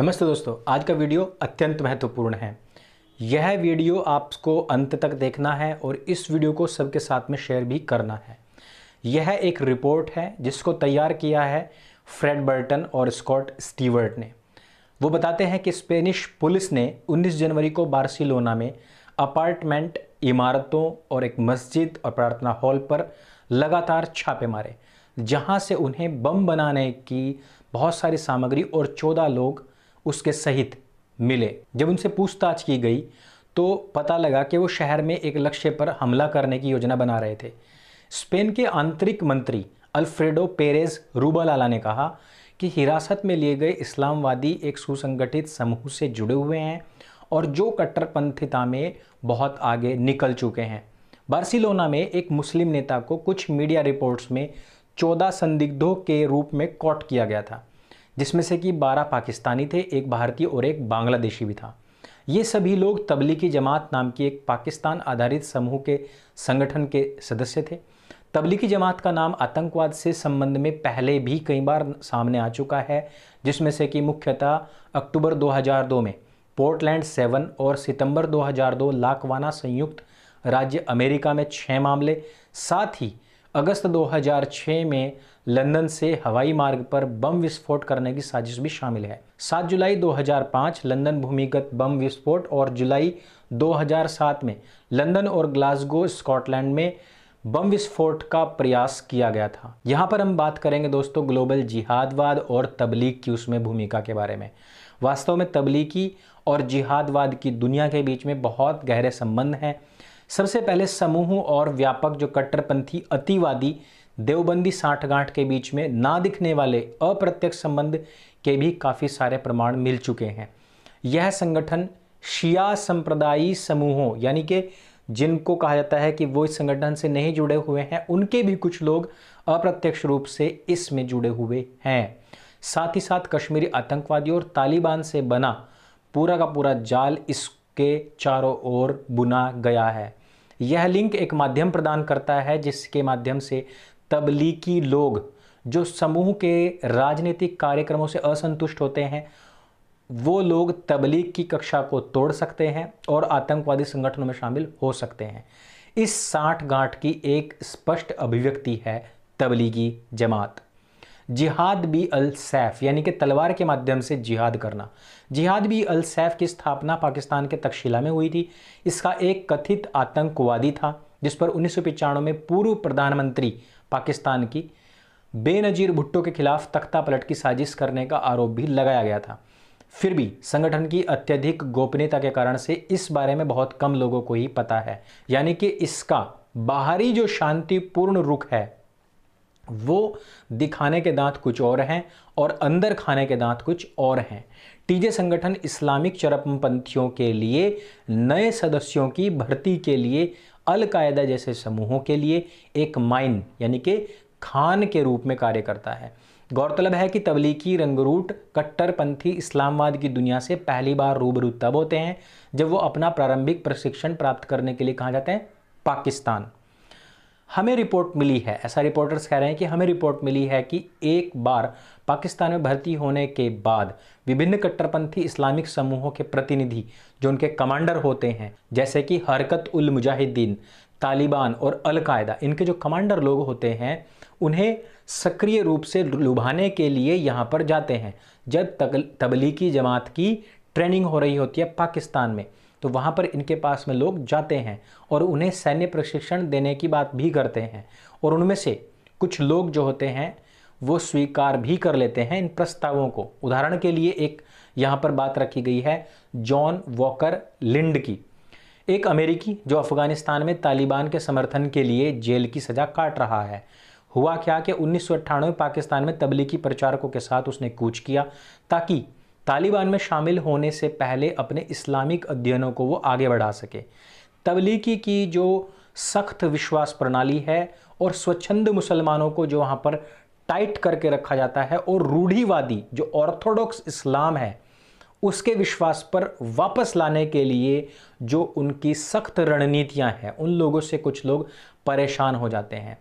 नमस्ते दोस्तों आज का वीडियो अत्यंत महत्वपूर्ण है यह वीडियो आपको अंत तक देखना है और इस वीडियो को सबके साथ में शेयर भी करना है यह एक रिपोर्ट है जिसको तैयार किया है फ्रेड बर्टन और स्कॉट स्टीवर्ट ने वो बताते हैं कि स्पेनिश पुलिस ने 19 जनवरी को बार्सिलोना में अपार्टमेंट इमारतों और एक मस्जिद और प्रार्थना हॉल पर लगातार छापे मारे जहां से उन्हें बम बनाने की बहुत सारी सामग्री और चौदह लोग उसके सहित मिले जब उनसे पूछताछ की गई तो पता लगा कि वो शहर में एक लक्ष्य पर हमला करने की योजना बना रहे थे स्पेन के आंतरिक मंत्री अल्फ्रेडो पेरेज रूबालाला ने कहा कि हिरासत में लिए गए इस्लामवादी एक सुसंगठित समूह से जुड़े हुए हैं और जो कट्टरपंथिता में बहुत आगे निकल चुके हैं बार्सिलोना में एक मुस्लिम नेता को कुछ मीडिया रिपोर्ट्स में चौदह संदिग्धों के रूप में कॉट किया गया था जिसमें से कि 12 पाकिस्तानी थे एक भारतीय और एक बांग्लादेशी भी था ये सभी लोग तबलीगी जमात नाम की एक पाकिस्तान आधारित समूह के संगठन के सदस्य थे तबलीगी जमात का नाम आतंकवाद से संबंध में पहले भी कई बार सामने आ चुका है जिसमें से कि मुख्यतः अक्टूबर 2002 में पोर्टलैंड सेवन और सितंबर 2002 लाकवाना संयुक्त राज्य अमेरिका में छः मामले साथ ही अगस्त 2006 में लंदन से हवाई मार्ग पर बम विस्फोट करने की साजिश भी शामिल है 7 जुलाई 2005 लंदन भूमिगत बम विस्फोट और जुलाई 2007 में लंदन और ग्लासगो स्कॉटलैंड में बम विस्फोट का प्रयास किया गया था यहाँ पर हम बात करेंगे दोस्तों ग्लोबल जिहादवाद और तबलीग की उसमें भूमिका के बारे में वास्तव में तबलीगी और जिहादवाद की दुनिया के बीच में बहुत गहरे संबंध हैं सबसे पहले समूह और व्यापक जो कट्टरपंथी अतिवादी देवबंदी साठगांठ के बीच में ना दिखने वाले अप्रत्यक्ष संबंध के भी काफ़ी सारे प्रमाण मिल चुके हैं यह संगठन शिया संप्रदायी समूहों यानी कि जिनको कहा जाता है कि वो इस संगठन से नहीं जुड़े हुए हैं उनके भी कुछ लोग अप्रत्यक्ष रूप से इसमें जुड़े हुए हैं साथ ही साथ कश्मीरी आतंकवादियों और तालिबान से बना पूरा का पूरा जाल इसके चारों ओर बुना गया है यह लिंक एक माध्यम प्रदान करता है जिसके माध्यम से तबलीगी लोग जो समूह के राजनीतिक कार्यक्रमों से असंतुष्ट होते हैं वो लोग तबलीग की कक्षा को तोड़ सकते हैं और आतंकवादी संगठनों में शामिल हो सकते हैं इस साठ गांठ की एक स्पष्ट अभिव्यक्ति है तबलीगी जमात जिहाद बी अल सैफ यानी कि तलवार के माध्यम से जिहाद करना जिहाद बी अल सैफ की स्थापना पाकिस्तान के तक्षशिला में हुई थी इसका एक कथित आतंकवादी था जिस पर उन्नीस में पूर्व प्रधानमंत्री पाकिस्तान की बेनजीर भुट्टो के खिलाफ तख्ता पलट की साजिश करने का आरोप भी लगाया गया था फिर भी संगठन की अत्यधिक गोपनीयता के कारण से इस बारे में बहुत कम लोगों को ही पता है यानी कि इसका बाहरी जो शांतिपूर्ण रुख है वो दिखाने के दांत कुछ और हैं और अंदर खाने के दांत कुछ और हैं टीजे संगठन इस्लामिक चरमपंथियों के लिए नए सदस्यों की भर्ती के लिए अलकायदा जैसे समूहों के लिए एक माइन यानी कि खान के रूप में कार्य करता है गौरतलब है कि तबलीगी रंगरूट कट्टरपंथी इस्लामवाद की दुनिया से पहली बार रूबरू तब होते हैं जब वो अपना प्रारंभिक प्रशिक्षण प्राप्त करने के लिए कहाँ जाते हैं पाकिस्तान हमें रिपोर्ट मिली है ऐसा रिपोर्टर्स कह रहे हैं कि हमें रिपोर्ट मिली है कि एक बार पाकिस्तान में भर्ती होने के बाद विभिन्न कट्टरपंथी इस्लामिक समूहों के प्रतिनिधि जो उनके कमांडर होते हैं जैसे कि हरकत उल मुजाहिदीन तालिबान और अलकायदा इनके जो कमांडर लोग होते हैं उन्हें सक्रिय रूप से लुभाने के लिए यहाँ पर जाते हैं जब तक तबलीगी जमात की ट्रेनिंग हो रही होती है पाकिस्तान में तो वहाँ पर इनके पास में लोग जाते हैं और उन्हें सैन्य प्रशिक्षण देने की बात भी करते हैं और उनमें से कुछ लोग जो होते हैं वो स्वीकार भी कर लेते हैं इन प्रस्तावों को उदाहरण के लिए एक यहाँ पर बात रखी गई है जॉन वॉकर लिंड की एक अमेरिकी जो अफगानिस्तान में तालिबान के समर्थन के लिए जेल की सज़ा काट रहा है हुआ क्या कि उन्नीस में पाकिस्तान में तबलीगी प्रचारकों के साथ उसने कूच किया ताकि तालिबान में शामिल होने से पहले अपने इस्लामिक अध्ययनों को वो आगे बढ़ा सके तबलीगी की जो सख्त विश्वास प्रणाली है और स्वच्छंद मुसलमानों को जो वहाँ पर टाइट करके रखा जाता है और रूढ़ीवादी जो ऑर्थोडॉक्स इस्लाम है उसके विश्वास पर वापस लाने के लिए जो उनकी सख्त रणनीतियाँ हैं उन लोगों से कुछ लोग परेशान हो जाते हैं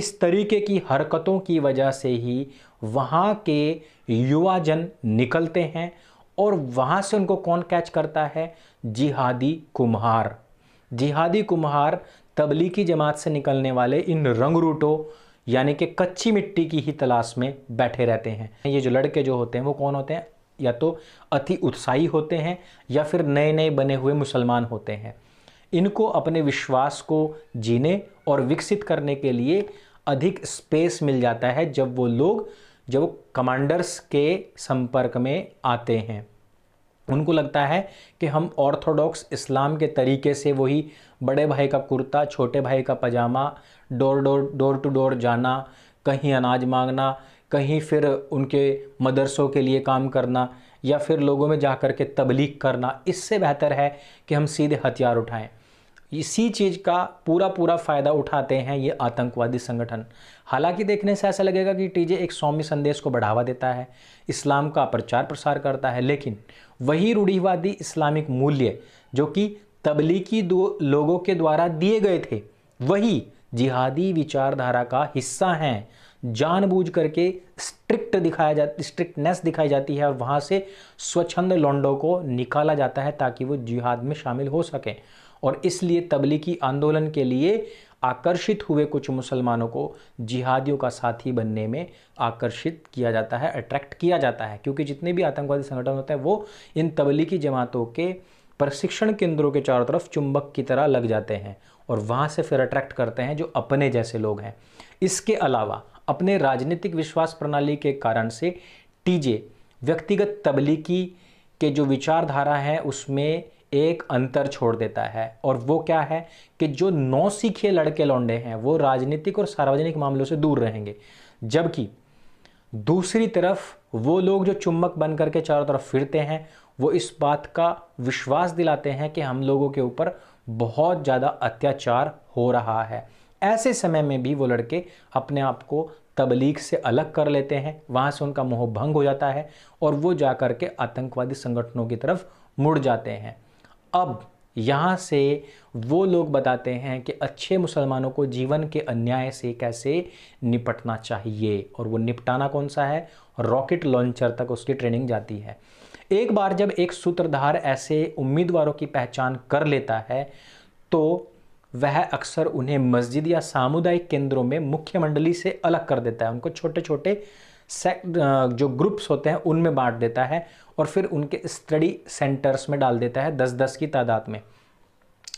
इस तरीके की हरकतों की वजह से ही वहाँ के युवा जन निकलते हैं और वहाँ से उनको कौन कैच करता है जिहादी कुम्हार जिहादी कुम्हार तबलीगी जमात से निकलने वाले इन रंगरूटों यानी कि कच्ची मिट्टी की ही तलाश में बैठे रहते हैं ये जो लड़के जो होते हैं वो कौन होते हैं या तो अति उत्साही होते हैं या फिर नए नए बने हुए मुसलमान होते हैं इनको अपने विश्वास को जीने और विकसित करने के लिए अधिक स्पेस मिल जाता है जब वो लोग जब वो कमांडर्स के संपर्क में आते हैं उनको लगता है कि हम ऑर्थोडॉक्स इस्लाम के तरीके से वही बड़े भाई का कुर्ता छोटे भाई का pajama door door door to door जाना कहीं अनाज मांगना कहीं फिर उनके मदरसों के लिए काम करना या फिर लोगों में जा कर के तबलीग करना इससे बेहतर है कि हम सीधे हथियार उठाएं इसी चीज़ का पूरा पूरा फ़ायदा उठाते हैं ये आतंकवादी संगठन हालांकि देखने से ऐसा लगेगा कि टीजे एक सौम्य संदेश को बढ़ावा देता है इस्लाम का प्रचार प्रसार करता है लेकिन वही रूढ़ीवादी इस्लामिक मूल्य जो कि तबलीगी लोगों के द्वारा दिए गए थे वही जिहादी विचारधारा का हिस्सा हैं जानबूझ करके स्ट्रिक्ट दिखाया जा स्ट्रिक्टनेस दिखाई जाती है और वहाँ से स्वच्छंद लौंडों को निकाला जाता है ताकि वो जिहाद में शामिल हो सकें और इसलिए तबलीगी आंदोलन के लिए आकर्षित हुए कुछ मुसलमानों को जिहादियों का साथी बनने में आकर्षित किया जाता है अट्रैक्ट किया जाता है क्योंकि जितने भी आतंकवादी संगठन होते हैं वो इन तबलीगी जमातों के प्रशिक्षण केंद्रों के चारों तरफ चुंबक की तरह लग जाते हैं और वहाँ से फिर अट्रैक्ट करते हैं जो अपने जैसे लोग हैं इसके अलावा अपने राजनीतिक विश्वास प्रणाली के कारण से टीजे व्यक्तिगत तबलीगी के जो विचारधारा है उसमें एक अंतर छोड़ देता है और वो क्या है कि जो नौ सीखे लड़के लौंडे हैं वो राजनीतिक और सार्वजनिक मामलों से दूर रहेंगे जबकि दूसरी तरफ वो लोग जो चुम्बक बन करके चारों तरफ फिरते हैं वो इस बात का विश्वास दिलाते हैं कि हम लोगों के ऊपर बहुत ज़्यादा अत्याचार हो रहा है ऐसे समय में भी वो लड़के अपने आप को तबलीग से अलग कर लेते हैं वहाँ से उनका मोह भंग हो जाता है और वो जा कर के आतंकवादी संगठनों की तरफ मुड़ जाते हैं अब यहाँ से वो लोग बताते हैं कि अच्छे मुसलमानों को जीवन के अन्याय से कैसे निपटना चाहिए और वो निपटाना कौन सा है रॉकेट लॉन्चर तक उसकी ट्रेनिंग जाती है एक बार जब एक सूत्रधार ऐसे उम्मीदवारों की पहचान कर लेता है तो वह अक्सर उन्हें मस्जिद या सामुदायिक केंद्रों में मुख्यमंडली से अलग कर देता है उनको छोटे छोटे सेक्ट जो ग्रुप्स होते हैं उनमें बांट देता है और फिर उनके स्टडी सेंटर्स में डाल देता है दस दस की तादाद में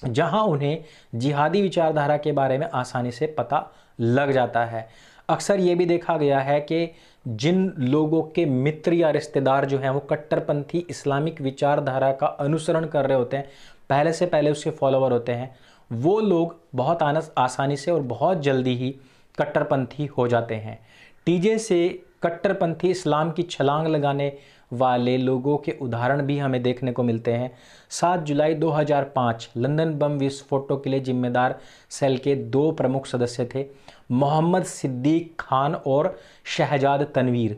जहां उन्हें जिहादी विचारधारा के बारे में आसानी से पता लग जाता है अक्सर ये भी देखा गया है कि जिन लोगों के मित्र या रिश्तेदार जो हैं वो कट्टरपंथी इस्लामिक विचारधारा का अनुसरण कर रहे होते हैं पहले से पहले उसके फॉलोअर होते हैं वो लोग बहुत आनस आसानी से और बहुत जल्दी ही कट्टरपंथी हो जाते हैं टीजे से कट्टरपंथी इस्लाम की छलांग लगाने वाले लोगों के उदाहरण भी हमें देखने को मिलते हैं 7 जुलाई 2005 लंदन बम विस्फोटों के लिए जिम्मेदार सेल के दो प्रमुख सदस्य थे मोहम्मद सिद्दीक खान और शहजाद तनवीर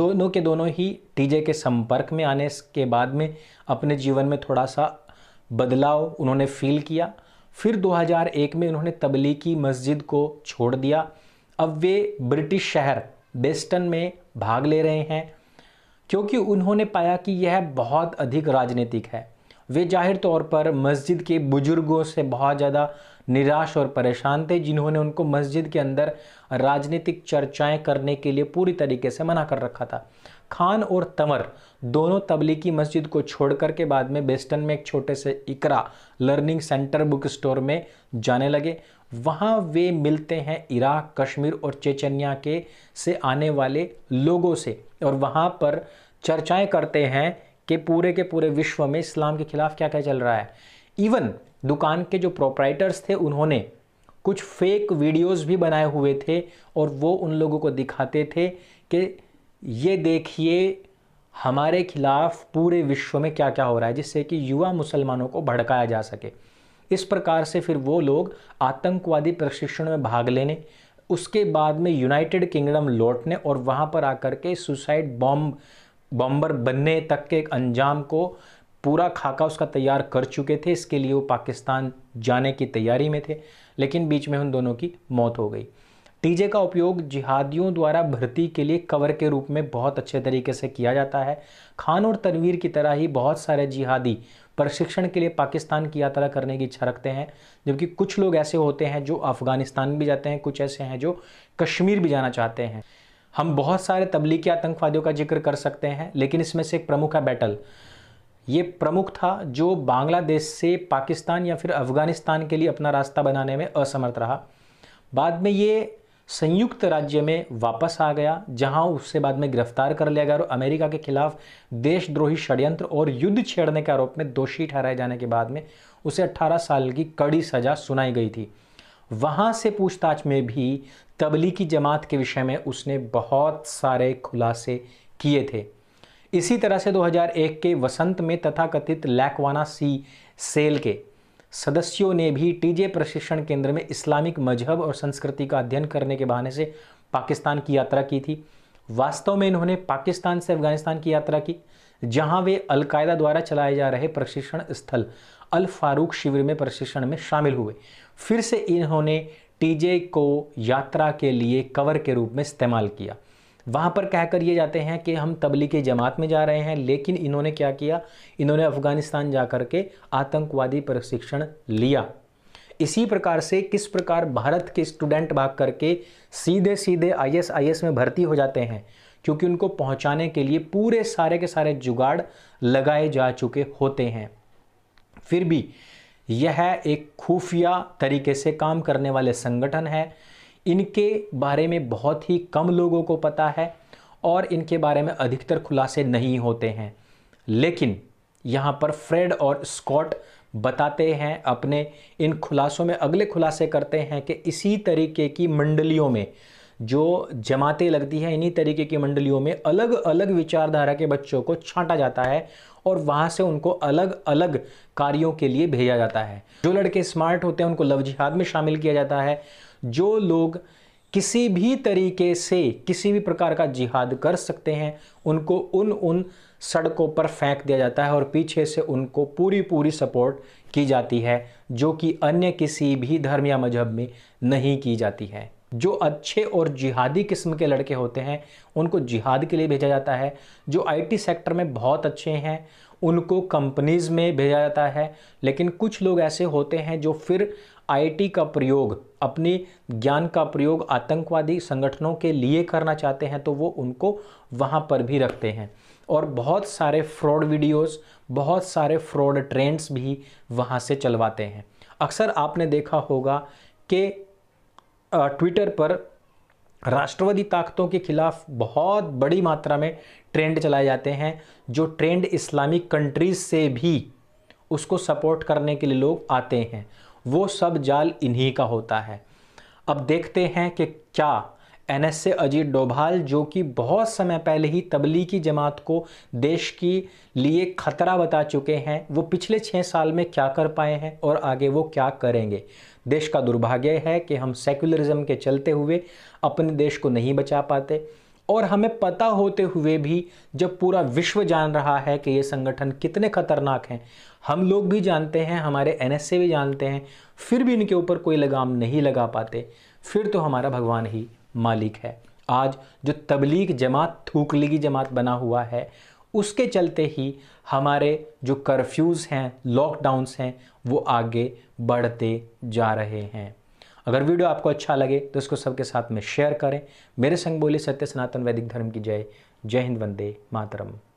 दोनों के दोनों ही टीजे के संपर्क में आने के बाद में अपने जीवन में थोड़ा सा बदलाव उन्होंने फील किया फिर 2001 में उन्होंने तबलीगी मस्जिद को छोड़ दिया अब वे ब्रिटिश शहर बेस्टन में भाग ले रहे हैं क्योंकि उन्होंने पाया कि यह बहुत अधिक राजनीतिक है वे जाहिर तौर पर मस्जिद के बुजुर्गों से बहुत ज़्यादा निराश और परेशान थे जिन्होंने उनको मस्जिद के अंदर राजनीतिक चर्चाएं करने के लिए पूरी तरीके से मना कर रखा था खान और तंवर दोनों तबलीगी मस्जिद को छोड़कर के बाद में बेस्टन में एक छोटे से Iqra learning centre book store में जाने लगे वहाँ वे मिलते हैं इराक कश्मीर और चेचनिया के से आने वाले लोगों से और वहाँ पर चर्चाएं करते हैं कि पूरे के पूरे विश्व में इस्लाम के खिलाफ क्या क्या चल रहा है इवन दुकान के जो प्रोपराइटर्स थे उन्होंने कुछ फेक वीडियोस भी बनाए हुए थे और वो उन लोगों को दिखाते थे कि ये देखिए हमारे खिलाफ पूरे विश्व में क्या क्या हो रहा है जिससे कि युवा मुसलमानों को भड़काया जा सके इस प्रकार से फिर वो लोग आतंकवादी प्रशिक्षण में भाग लेने उसके बाद में यूनाइटेड किंगडम लौटने और वहाँ पर आकर के सुसाइड बॉम्ब बॉम्बर बनने तक के एक अंजाम को पूरा खाका उसका तैयार कर चुके थे इसके लिए वो पाकिस्तान जाने की तैयारी में थे लेकिन बीच में उन दोनों की मौत हो गई टीजे का उपयोग जिहादियों द्वारा भर्ती के लिए कवर के रूप में बहुत अच्छे तरीके से किया जाता है खान और तनवीर की तरह ही बहुत सारे जिहादी प्रशिक्षण के लिए पाकिस्तान की यात्रा करने की इच्छा रखते हैं जबकि कुछ लोग ऐसे होते हैं जो अफ़गानिस्तान भी जाते हैं कुछ ऐसे हैं जो कश्मीर भी जाना चाहते हैं हम बहुत सारे तबलीगी आतंकवादियों का जिक्र कर सकते हैं लेकिन इसमें से एक प्रमुख है बैटल ये प्रमुख था जो बांग्लादेश से पाकिस्तान या फिर अफ़गानिस्तान के लिए अपना रास्ता बनाने में असमर्थ रहा बाद में ये संयुक्त राज्य में वापस आ गया जहां उससे बाद में गिरफ्तार कर लिया गया और अमेरिका के खिलाफ देशद्रोही षड्यंत्र और युद्ध छेड़ने के आरोप में दोषी ठहराए जाने के बाद में उसे 18 साल की कड़ी सज़ा सुनाई गई थी वहाँ से पूछताछ में भी तबलीगी जमात के विषय में उसने बहुत सारे खुलासे किए थे इसी तरह से 2001 के वसंत में तथाकथित लैकवाना सी सेल के सदस्यों ने भी टीजे प्रशिक्षण केंद्र में इस्लामिक मजहब और संस्कृति का अध्ययन करने के बहाने से पाकिस्तान की यात्रा की थी वास्तव में इन्होंने पाकिस्तान से अफगानिस्तान की यात्रा की जहां वे अलकायदा द्वारा चलाए जा रहे प्रशिक्षण स्थल अल फारूक शिविर में प्रशिक्षण में शामिल हुए फिर से इन्होंने टीजे को यात्रा के लिए कवर के रूप में इस्तेमाल किया वहाँ पर कह कर ये जाते हैं कि हम तबलीगी जमात में जा रहे हैं लेकिन इन्होंने क्या किया इन्होंने अफ़गानिस्तान जा कर के आतंकवादी प्रशिक्षण लिया इसी प्रकार से किस प्रकार भारत के स्टूडेंट भाग करके सीधे सीधे आईएसआईएस में भर्ती हो जाते हैं क्योंकि उनको पहुंचाने के लिए पूरे सारे के सारे जुगाड़ लगाए जा चुके होते हैं फिर भी यह एक खुफिया तरीके से काम करने वाले संगठन है इनके बारे में बहुत ही कम लोगों को पता है और इनके बारे में अधिकतर खुलासे नहीं होते हैं लेकिन यहाँ पर फ्रेड और स्कॉट बताते हैं अपने इन खुलासों में अगले खुलासे करते हैं कि इसी तरीके की मंडलियों में जो जमातें लगती हैं इन्हीं तरीके की मंडलियों में अलग अलग विचारधारा के बच्चों को छांटा जाता है और वहाँ से उनको अलग अलग कार्यों के लिए भेजा जाता है जो लड़के स्मार्ट होते हैं उनको लव जिहाद में शामिल किया जाता है जो लोग किसी भी तरीके से किसी भी प्रकार का जिहाद कर सकते हैं उनको उन उन सड़कों पर फेंक दिया जाता है और पीछे से उनको पूरी पूरी सपोर्ट की जाती है जो कि अन्य किसी भी धर्म या मजहब में नहीं की जाती है जो अच्छे और जिहादी किस्म के लड़के होते हैं उनको जिहाद के लिए भेजा जाता है जो आईटी सेक्टर में बहुत अच्छे हैं उनको कंपनीज़ में भेजा जाता है लेकिन कुछ लोग ऐसे होते हैं जो फिर आईटी का प्रयोग अपनी ज्ञान का प्रयोग आतंकवादी संगठनों के लिए करना चाहते हैं तो वो उनको वहाँ पर भी रखते हैं और बहुत सारे फ्रॉड वीडियोस बहुत सारे फ्रॉड ट्रेंड्स भी वहाँ से चलवाते हैं अक्सर आपने देखा होगा कि ट्विटर पर राष्ट्रवादी ताकतों के खिलाफ बहुत बड़ी मात्रा में ट्रेंड चलाए जाते हैं जो ट्रेंड इस्लामिक कंट्रीज से भी उसको सपोर्ट करने के लिए लोग आते हैं वो सब जाल इन्हीं का होता है अब देखते हैं कि क्या एस ए अजीत डोभाल जो कि बहुत समय पहले ही तबलीगी जमात को देश की लिए खतरा बता चुके हैं वो पिछले छः साल में क्या कर पाए हैं और आगे वो क्या करेंगे देश का दुर्भाग्य है कि हम सेक्युलरिज्म के चलते हुए अपने देश को नहीं बचा पाते और हमें पता होते हुए भी जब पूरा विश्व जान रहा है कि ये संगठन कितने खतरनाक हैं हम लोग भी जानते हैं हमारे एन भी जानते हैं फिर भी इनके ऊपर कोई लगाम नहीं लगा पाते फिर तो हमारा भगवान ही मालिक है आज जो तबलीग जमात थूकलीगी जमात बना हुआ है उसके चलते ही हमारे जो कर्फ्यूज़ हैं लॉकडाउंस हैं वो आगे बढ़ते जा रहे हैं अगर वीडियो आपको अच्छा लगे तो इसको सबके साथ में शेयर करें मेरे संग बोले सत्य सनातन वैदिक धर्म की जय जय हिंद वंदे मातरम